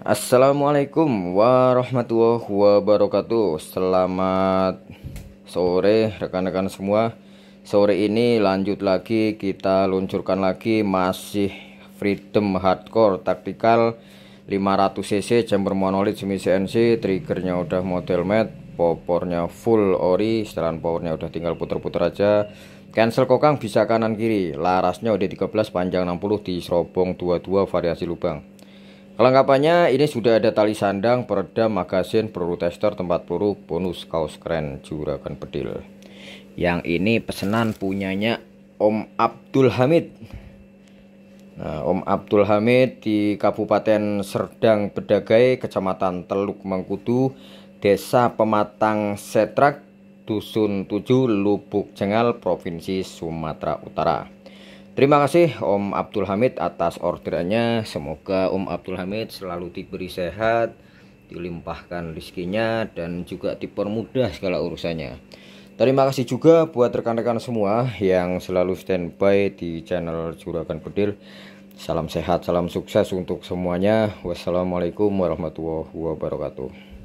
Assalamualaikum warahmatullahi wabarakatuh Selamat sore rekan-rekan semua Sore ini lanjut lagi kita luncurkan lagi masih Freedom Hardcore Taktikal 500cc chamber monolith semi CNC Triggernya udah model mat Popornya full ori Setelan powernya udah tinggal puter-puter aja Cancel kokang bisa kanan kiri Larasnya udah 13 panjang 60 di serobong 22 variasi lubang Kelengkapannya ini sudah ada tali sandang, peredam, magasin, peluru tester, tempat peluru, bonus kaos keren, juragan pedil. Yang ini pesanan punyanya Om Abdul Hamid. Nah, Om Abdul Hamid di Kabupaten Serdang Bedagai, Kecamatan Teluk Mengkudu, Desa Pematang Setrak, Dusun 7, Lubuk Jengal, Provinsi Sumatera Utara. Terima kasih Om Abdul Hamid atas orderannya. Semoga Om Abdul Hamid selalu diberi sehat, dilimpahkan rezekinya dan juga dipermudah segala urusannya. Terima kasih juga buat rekan-rekan semua yang selalu standby di channel Juragan Bedil. Salam sehat, salam sukses untuk semuanya. Wassalamualaikum warahmatullahi wabarakatuh.